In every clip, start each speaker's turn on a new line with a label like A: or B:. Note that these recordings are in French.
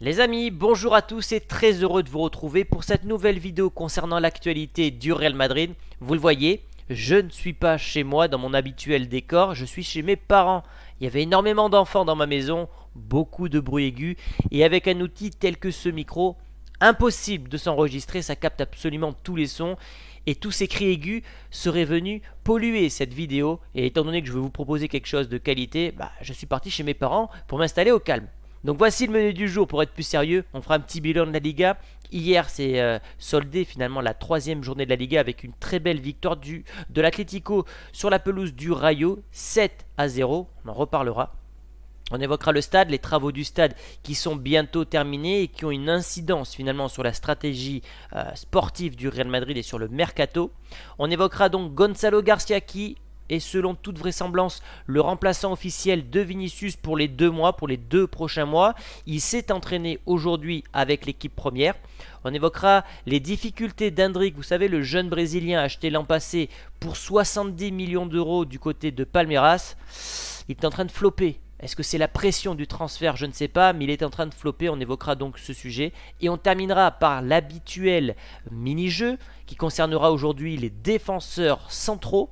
A: Les amis, bonjour à tous et très heureux de vous retrouver pour cette nouvelle vidéo concernant l'actualité du Real Madrid. Vous le voyez, je ne suis pas chez moi dans mon habituel décor, je suis chez mes parents. Il y avait énormément d'enfants dans ma maison, beaucoup de bruit aigu, et avec un outil tel que ce micro, impossible de s'enregistrer, ça capte absolument tous les sons, et tous ces cris aigus seraient venus polluer cette vidéo, et étant donné que je veux vous proposer quelque chose de qualité, bah, je suis parti chez mes parents pour m'installer au calme. Donc voici le menu du jour pour être plus sérieux. On fera un petit bilan de la Liga. Hier, c'est euh, soldé finalement la troisième journée de la Liga avec une très belle victoire du, de l'Atlético sur la pelouse du Rayo, 7 à 0. On en reparlera. On évoquera le stade, les travaux du stade qui sont bientôt terminés et qui ont une incidence finalement sur la stratégie euh, sportive du Real Madrid et sur le mercato. On évoquera donc Gonzalo Garcia qui et selon toute vraisemblance le remplaçant officiel de Vinicius pour les deux mois, pour les deux prochains mois. Il s'est entraîné aujourd'hui avec l'équipe première. On évoquera les difficultés d'Hendrick, vous savez, le jeune Brésilien acheté l'an passé pour 70 millions d'euros du côté de Palmeiras. Il est en train de flopper. Est-ce que c'est la pression du transfert Je ne sais pas, mais il est en train de flopper. On évoquera donc ce sujet. Et on terminera par l'habituel mini-jeu qui concernera aujourd'hui les défenseurs centraux.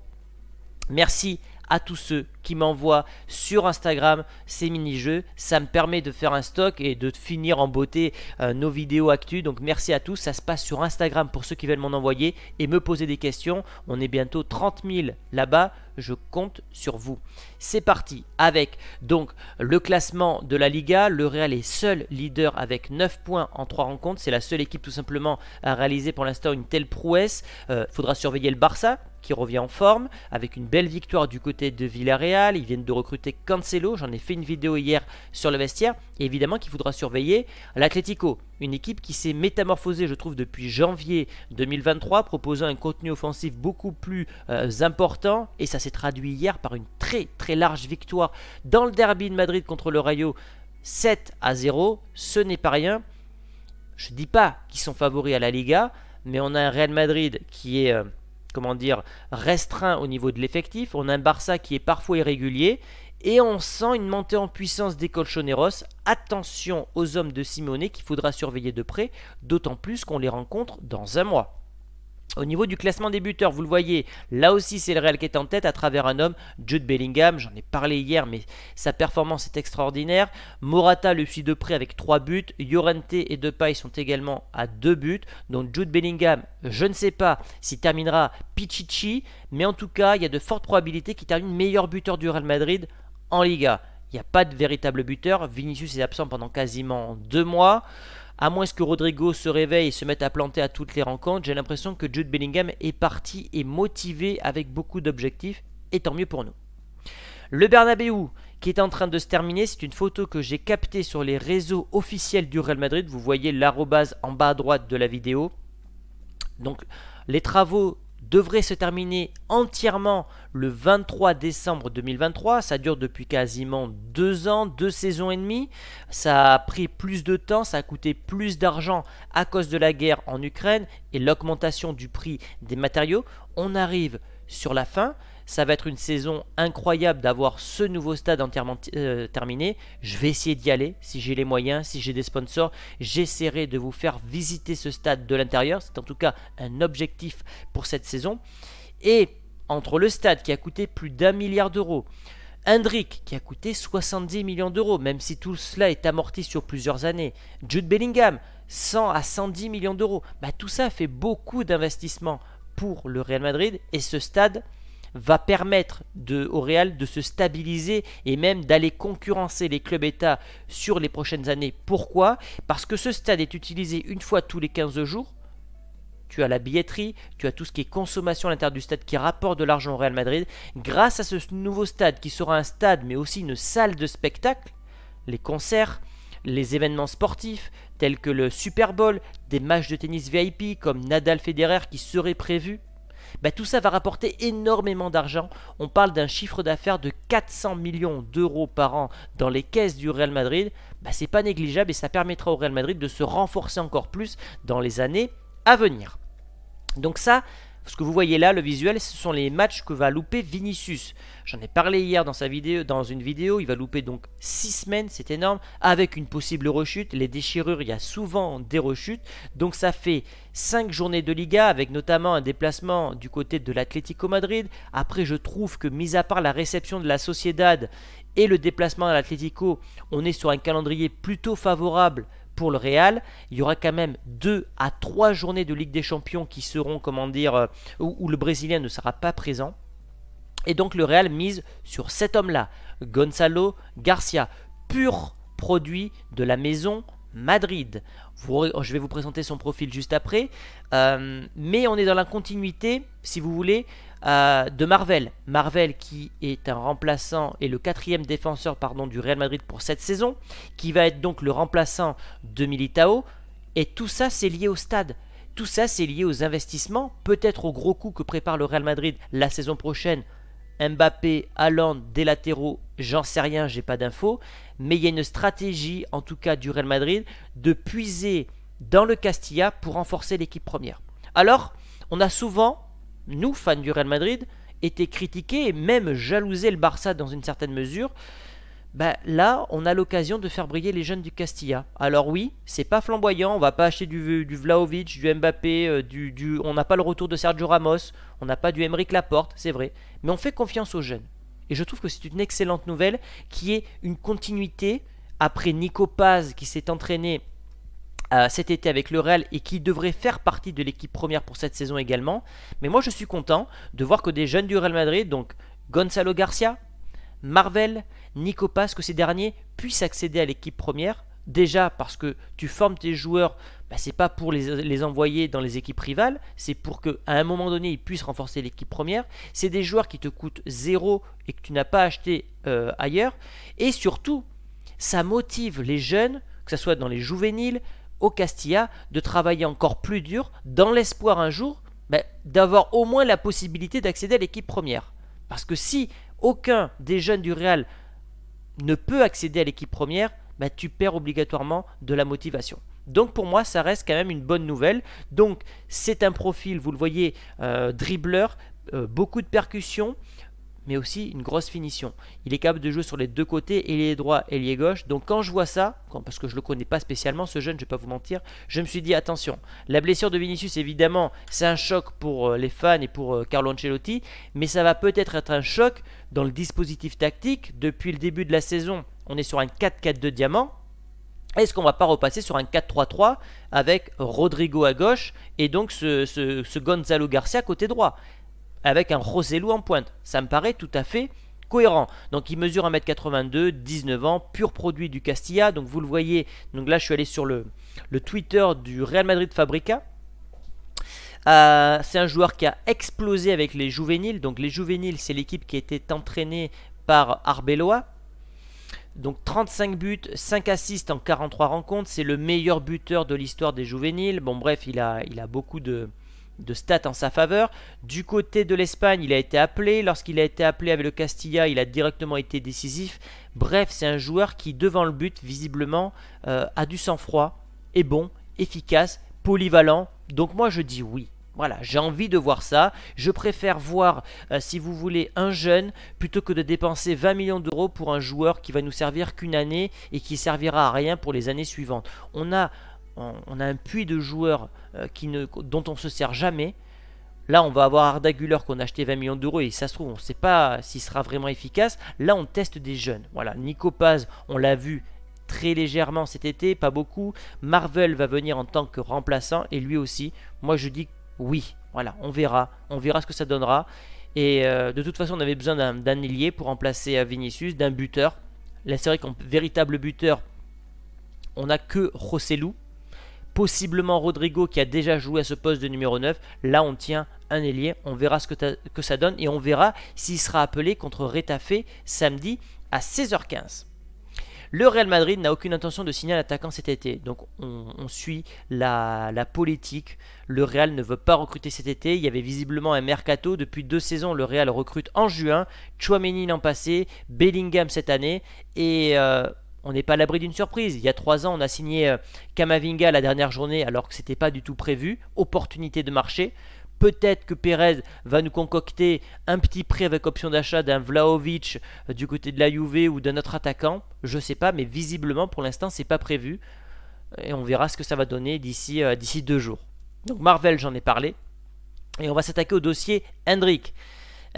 A: Merci à tous ceux qui m'envoient sur Instagram ces mini-jeux. Ça me permet de faire un stock et de finir en beauté euh, nos vidéos actus. Donc merci à tous. Ça se passe sur Instagram pour ceux qui veulent m'en envoyer et me poser des questions. On est bientôt 30 000 là-bas. Je compte sur vous. C'est parti avec donc le classement de la Liga. Le Real est seul leader avec 9 points en 3 rencontres. C'est la seule équipe tout simplement à réaliser pour l'instant une telle prouesse. Il euh, faudra surveiller le Barça qui revient en forme, avec une belle victoire du côté de Villarreal. Ils viennent de recruter Cancelo, j'en ai fait une vidéo hier sur le vestiaire, évidemment qu'il faudra surveiller l'Atletico. une équipe qui s'est métamorphosée, je trouve, depuis janvier 2023, proposant un contenu offensif beaucoup plus euh, important, et ça s'est traduit hier par une très très large victoire dans le derby de Madrid contre le Rayo. 7 à 0, ce n'est pas rien. Je ne dis pas qu'ils sont favoris à la Liga, mais on a un Real Madrid qui est euh, comment dire, restreint au niveau de l'effectif. On a un Barça qui est parfois irrégulier et on sent une montée en puissance des Colchoneros. Attention aux hommes de Simonet, qu'il faudra surveiller de près, d'autant plus qu'on les rencontre dans un mois. Au niveau du classement des buteurs, vous le voyez, là aussi c'est le Real qui est en tête à travers un homme, Jude Bellingham, j'en ai parlé hier, mais sa performance est extraordinaire. Morata le suit de près avec 3 buts, Llorente et Depay sont également à 2 buts, donc Jude Bellingham, je ne sais pas s'il terminera Pichichi, mais en tout cas, il y a de fortes probabilités qu'il termine meilleur buteur du Real Madrid en Liga. Il n'y a pas de véritable buteur, Vinicius est absent pendant quasiment 2 mois à moins que Rodrigo se réveille et se mette à planter à toutes les rencontres, j'ai l'impression que Jude Bellingham est parti et motivé avec beaucoup d'objectifs, et tant mieux pour nous. Le Bernabeu qui est en train de se terminer, c'est une photo que j'ai captée sur les réseaux officiels du Real Madrid. Vous voyez l'arrobase en bas à droite de la vidéo. Donc les travaux devrait se terminer entièrement le 23 décembre 2023. Ça dure depuis quasiment deux ans, deux saisons et demie. Ça a pris plus de temps, ça a coûté plus d'argent à cause de la guerre en Ukraine et l'augmentation du prix des matériaux. On arrive sur la fin ça va être une saison incroyable d'avoir ce nouveau stade entièrement euh, terminé. Je vais essayer d'y aller si j'ai les moyens, si j'ai des sponsors. J'essaierai de vous faire visiter ce stade de l'intérieur. C'est en tout cas un objectif pour cette saison. Et entre le stade qui a coûté plus d'un milliard d'euros, Hendrick qui a coûté 70 millions d'euros, même si tout cela est amorti sur plusieurs années, Jude Bellingham 100 à 110 millions d'euros, bah, tout ça fait beaucoup d'investissements pour le Real Madrid et ce stade va permettre de, au Real de se stabiliser et même d'aller concurrencer les clubs États sur les prochaines années. Pourquoi Parce que ce stade est utilisé une fois tous les 15 jours tu as la billetterie, tu as tout ce qui est consommation à l'intérieur du stade qui rapporte de l'argent au Real Madrid. Grâce à ce nouveau stade qui sera un stade mais aussi une salle de spectacle, les concerts, les événements sportifs tels que le Super Bowl, des matchs de tennis VIP comme Nadal Federer qui seraient prévus, bah, tout ça va rapporter énormément d'argent. On parle d'un chiffre d'affaires de 400 millions d'euros par an dans les caisses du Real Madrid. Bah, c'est pas négligeable et ça permettra au Real Madrid de se renforcer encore plus dans les années à venir. Donc ça, ce que vous voyez là, le visuel, ce sont les matchs que va louper Vinicius. J'en ai parlé hier dans, sa vidéo, dans une vidéo, il va louper donc 6 semaines, c'est énorme, avec une possible rechute. Les déchirures, il y a souvent des rechutes, donc ça fait 5 journées de Liga, avec notamment un déplacement du côté de l'Atlético Madrid. Après, je trouve que, mis à part la réception de la Sociedad et le déplacement à l'Atlético, on est sur un calendrier plutôt favorable pour le Real. Il y aura quand même 2 à 3 journées de Ligue des Champions qui seront, comment dire, euh, où, le Brésilien ne sera pas présent. Et donc le Real mise sur cet homme-là, Gonzalo Garcia, pur produit de la maison Madrid. je vais vous présenter son profil juste après. Euh, mais on est dans la continuité, si vous voulez, euh, de Marvel. Marvel qui est un remplaçant et le quatrième défenseur pardon, du Real Madrid pour cette saison, qui va être donc le remplaçant de Militao. Et tout ça, c'est lié au stade. Tout ça, c'est lié aux investissements, peut-être au gros coup que prépare le Real Madrid la saison prochaine. Mbappé, Allende, des latéraux, j'en sais rien, j'ai pas d'infos. Mais il y a une stratégie, en tout cas du Real Madrid, de puiser dans le Castilla pour renforcer l'équipe première. Alors, on a souvent nous, fans du Real Madrid, étaient critiqués et même jalousés le Barça dans une certaine mesure, bah, là, on a l'occasion de faire briller les jeunes du Castilla. Alors oui, c'est pas flamboyant, on va pas acheter du, du Vlaovic, du Mbappé, euh, du, on n'a pas le retour de Sergio Ramos, on n'a pas du Emeric Laporte, c'est vrai, mais on fait confiance aux jeunes. Et je trouve que c'est une excellente nouvelle qui est une continuité après Nico Paz qui s'est entraîné euh, cet été avec le Real et qui devrait faire partie de l'équipe première pour cette saison également. Mais moi je suis content de voir que des jeunes du Real Madrid, donc Gonzalo Garcia, Marvel, Nico que ces derniers puissent accéder à l'équipe première. Déjà parce que tu formes tes joueurs, bah, c'est pas pour les, envoyer dans les équipes rivales, c'est pour qu'à un moment donné ils puissent renforcer l'équipe première. C'est des joueurs qui te coûtent zéro et que tu n'as pas acheté euh, ailleurs. Et surtout, ça motive les jeunes, que ce soit dans les juvéniles, au Castilla de travailler encore plus dur dans l'espoir un jour ben, d'avoir au moins la possibilité d'accéder à l'équipe première. Parce que si aucun des jeunes du Real ne peut accéder à l'équipe première, ben, tu perds obligatoirement de la motivation. Donc pour moi, ça reste quand même une bonne nouvelle. Donc c'est un profil, vous le voyez, euh, dribbleur, euh, beaucoup de percussions, mais aussi une grosse finition. Il est capable de jouer sur les deux côtés, ailier droit, ailier gauche. Donc quand je vois ça, parce que je ne le connais pas spécialement, ce jeune, je ne vais pas vous mentir, je me suis dit attention. La blessure de Vinicius, évidemment, c'est un choc pour euh, les fans et pour euh, Carlo Ancelotti, mais ça va peut-être être un choc dans le dispositif tactique. Depuis le début de la saison, on est sur un 4-4-2 diamant. Est-ce qu'on va pas repasser sur un 4-3-3 avec Rodrigo à gauche et donc ce, ce Gonzalo Garcia côté droit avec un loup en pointe. Ça me paraît tout à fait cohérent. Donc il mesure 1m82, 19 ans, pur produit du Castilla. Donc vous le voyez, donc là je suis allé sur le, le Twitter du Real Madrid Fabrica. Euh, c'est un joueur qui a explosé avec les juvéniles. Donc les juvéniles, c'est l'équipe qui était entraînée par Arbeloa. Donc 35 buts, 5 assists en 43 rencontres. C'est le meilleur buteur de l'histoire des juvéniles. Bon bref, il a, il a beaucoup de, de stats en sa faveur. Du côté de l'Espagne, il a été appelé. Lorsqu'il a été appelé avec le Castilla, il a directement été décisif. Bref, c'est un joueur qui, devant le but, visiblement, euh, a du sang-froid, est bon, efficace, polyvalent. Donc moi, je dis oui. Voilà, j'ai envie de voir ça. Je préfère voir, euh, si vous voulez, un jeune plutôt que de dépenser 20 millions d'euros pour un joueur qui va nous servir qu'une année et qui servira à rien pour les années suivantes. On a on, a un puits de joueurs dont euh, qui ne, dont on se sert jamais. Là, on va avoir Arda qu'on a acheté 20 millions d'euros et ça se trouve, on ne sait pas s'il sera vraiment efficace. Là, on teste des jeunes. Voilà, Nico on l'a vu très légèrement cet été, pas beaucoup. Marvel va venir en tant que remplaçant et lui aussi. Moi, je dis oui. Voilà, on verra, on verra ce que ça donnera. Et euh, de toute façon, on avait besoin d'un ailier pour remplacer euh, Vinicius, d'un buteur. Là, c'est vrai véritable buteur, on n'a que Rossellou possiblement Rodrigo qui a déjà joué à ce poste de numéro 9. Là, on tient un ailier, on verra ce que, ça donne et on verra s'il sera appelé contre Retafe samedi à 16h15. Le Real Madrid n'a aucune intention de signer un attaquant cet été. Donc on, suit la, politique. Le Real ne veut pas recruter cet été. Il y avait visiblement un mercato. Depuis deux saisons, le Real recrute en juin, Chouameni l'an passé, Bellingham cette année. Et euh, on n'est pas à l'abri d'une surprise. Il y a trois ans, on a signé euh, Kamavinga la dernière journée alors que ce n'était pas du tout prévu. Opportunité de marché. Peut-être que Pérez va nous concocter un petit prix avec option d'achat d'un Vlaovic euh, du côté de la UV ou d'un autre attaquant. Je ne sais pas, mais visiblement pour l'instant, c'est pas prévu. Et on verra ce que ça va donner d'ici euh, d'ici deux jours. Donc Marvel, j'en ai parlé. Et on va s'attaquer au dossier Hendrick.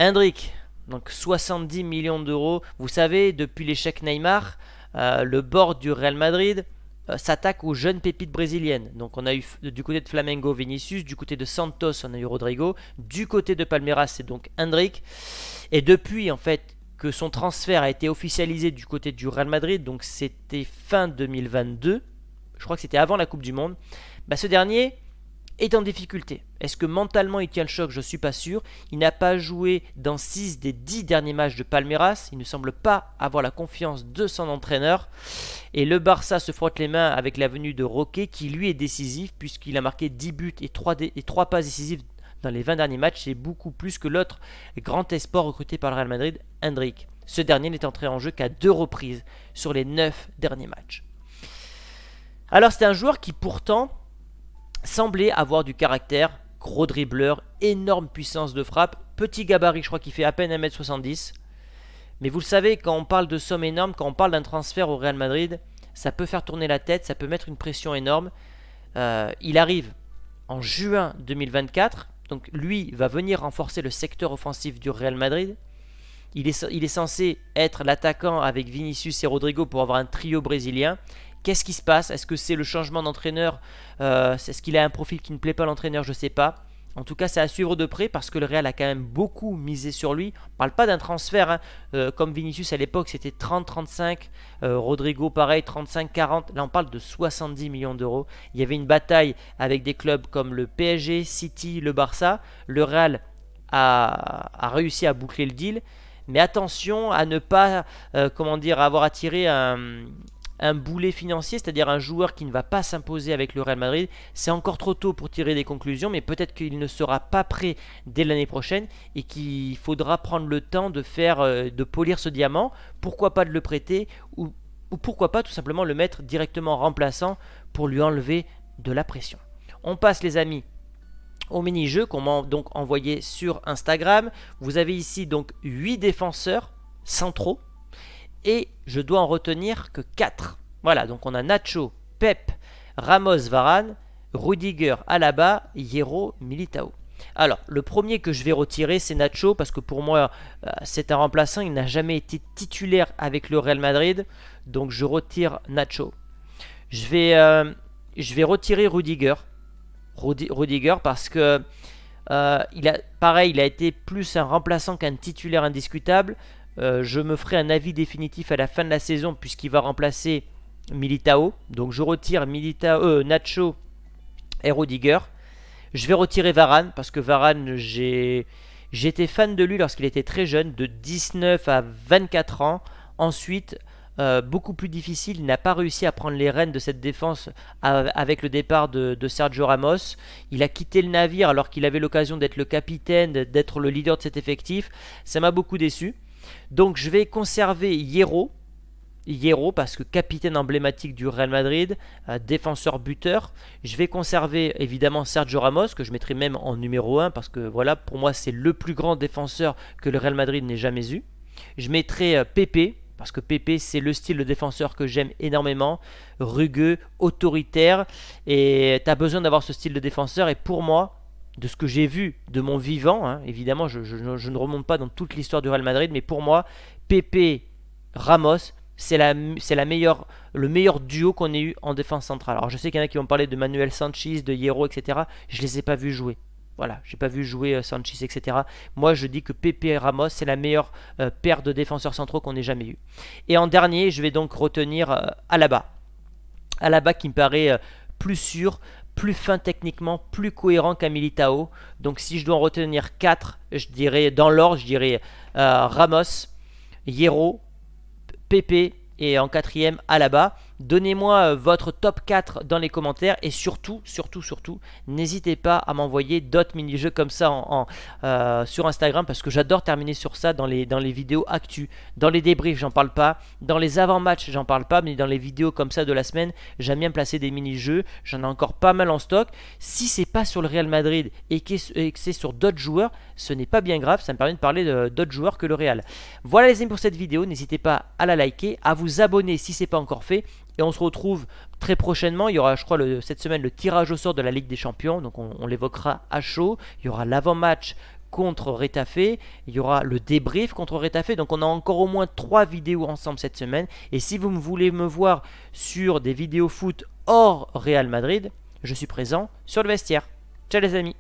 A: Hendrick, donc 70 millions d'euros. Vous savez, depuis l'échec Neymar, euh, le bord du Real Madrid euh, s'attaque aux jeunes pépites brésiliennes. Donc on a eu du côté de Flamengo Vinicius, du côté de Santos on a eu Rodrigo, du côté de Palmeiras c'est donc Hendrik. Et depuis en fait que son transfert a été officialisé du côté du Real Madrid, donc c'était fin 2022, je crois que c'était avant la Coupe du Monde, bah, ce dernier est en difficulté. Est-ce que mentalement il tient le choc Je ne suis pas sûr. Il n'a pas joué dans 6 des 10 derniers matchs de Palmeiras. Il ne semble pas avoir la confiance de son entraîneur. Et le Barça se frotte les mains avec la venue de Roquet qui lui est décisif puisqu'il a marqué 10 buts et 3, et passes décisives dans les 20 derniers matchs. C'est beaucoup plus que l'autre grand espoir recruté par le Real Madrid, Hendrik. Ce dernier n'est entré en jeu qu'à deux reprises sur les 9 derniers matchs. Alors c'est un joueur qui pourtant semblait avoir du caractère, gros dribbleur, énorme puissance de frappe, petit gabarit, je crois qu'il fait à peine 1m70. Mais vous le savez, quand on parle de sommes énormes, quand on parle d'un transfert au Real Madrid, ça peut faire tourner la tête, ça peut mettre une pression énorme. Euh, il arrive en juin 2024, donc lui va venir renforcer le secteur offensif du Real Madrid. il est censé être l'attaquant avec Vinicius et Rodrigo pour avoir un trio brésilien. Qu'est-ce qui se passe Est-ce que c'est le changement d'entraîneur euh, Est-ce qu'il a un profil qui ne plaît pas à l'entraîneur Je ne sais pas. En tout cas, c'est à suivre de près parce que le Real a quand même beaucoup misé sur lui. On ne parle pas d'un transfert. Hein. Euh, comme Vinicius à l'époque, c'était 30-35. Euh, Rodrigo, pareil, 35-40. Là, on parle de 70 millions d'euros. Il y avait une bataille avec des clubs comme le PSG, City, le Barça. Le Real a, réussi à boucler le deal. Mais attention à ne pas comment dire, avoir attiré un, un boulet financier, c'est-à-dire un joueur qui ne va pas s'imposer avec le Real Madrid. C'est encore trop tôt pour tirer des conclusions, mais peut-être qu'il ne sera pas prêt dès l'année prochaine et qu'il faudra prendre le temps de faire, euh, de polir ce diamant. Pourquoi pas de le prêter ou, pourquoi pas tout simplement le mettre directement remplaçant pour lui enlever de la pression. On passe les amis au mini-jeu qu'on m'a donc envoyé sur Instagram. Vous avez ici donc 8 défenseurs centraux et je dois en retenir que 4. Voilà, donc on a Nacho, Pep, Ramos, Varane, Rudiger, Alaba, Hierro, Militao. Alors, le premier que je vais retirer, c'est Nacho, parce que pour moi, euh, c'est un remplaçant. Il n'a jamais été titulaire avec le Real Madrid, donc je retire Nacho. Je vais, euh, retirer Rudiger. Rudiger, parce que, euh, il pareil, il a été plus un remplaçant qu'un titulaire indiscutable. Euh, je me ferai un avis définitif à la fin de la saison puisqu'il va remplacer Militao. Donc je retire Militao, euh, Nacho et Rodiger. Je vais retirer Varane parce que Varane, j'étais fan de lui lorsqu'il était très jeune, de 19 à 24 ans. Ensuite, euh, beaucoup plus difficile. Il n'a pas réussi à prendre les rênes de cette défense avec le départ de Sergio Ramos. Il a quitté le navire alors qu'il avait l'occasion d'être le capitaine, d'être le leader de cet effectif. Ça m'a beaucoup déçu. Donc je vais conserver Hierro. Hierro parce que capitaine emblématique du Real Madrid, euh, défenseur buteur. Je vais conserver évidemment Sergio Ramos que je mettrai même en numéro 1 parce que voilà, pour moi c'est le plus grand défenseur que le Real Madrid n'ait jamais eu. Je mettrai pépé euh, Pepe parce que Pepe c'est le style de défenseur que j'aime énormément, rugueux, autoritaire et tu as besoin d'avoir ce style de défenseur et pour moi de ce que j'ai vu de mon vivant, hein, évidemment, je, ne remonte pas dans toute l'histoire du Real Madrid, mais pour moi, Pepe Ramos, c'est la meilleure, le meilleur duo qu'on ait eu en défense centrale. Alors je sais qu'il y en a qui vont parler de Manuel Sanchez, de Hierro, etc. Je ne les ai pas vus jouer. Voilà, j'ai pas vu jouer euh, Sanchez, etc. Moi, je dis que Pepe Ramos, c'est la meilleure euh, paire de défenseurs centraux qu'on ait jamais eu. Et en dernier, je vais donc retenir euh, Alaba. Alaba qui me paraît plus sûr plus fin techniquement, plus cohérent qu'un Militao. Donc si je dois en retenir 4, je dirais dans l'ordre, je dirais euh, Ramos, Hierro, Pepe et en quatrième Alaba. Donnez-moi euh, votre top 4 dans les commentaires et surtout, surtout, surtout, n'hésitez pas à m'envoyer d'autres mini-jeux comme ça euh, sur Instagram parce que j'adore terminer sur ça dans les, dans les vidéos actus, Dans les débriefs, j'en parle pas. Dans les avant-matchs, j'en parle pas, mais dans les vidéos comme ça de la semaine, j'aime bien placer des mini-jeux. J'en ai encore pas mal en stock. Si c'est pas sur le Real Madrid et que c'est sur d'autres joueurs, ce n'est pas bien grave, ça me permet de parler d'autres joueurs que le Real. Voilà les amis pour cette vidéo, n'hésitez pas à la liker, à vous abonner si ce n'est pas encore fait, et on se retrouve très prochainement, il y aura je crois cette semaine le tirage au sort de la Ligue des Champions, donc on, l'évoquera à chaud, il y aura l'avant-match contre Rétafé, il y aura le débrief contre Rétafé, donc on a encore au moins 3 vidéos ensemble cette semaine, et si vous voulez me voir sur des vidéos foot hors Real Madrid, je suis présent sur le vestiaire. Ciao les amis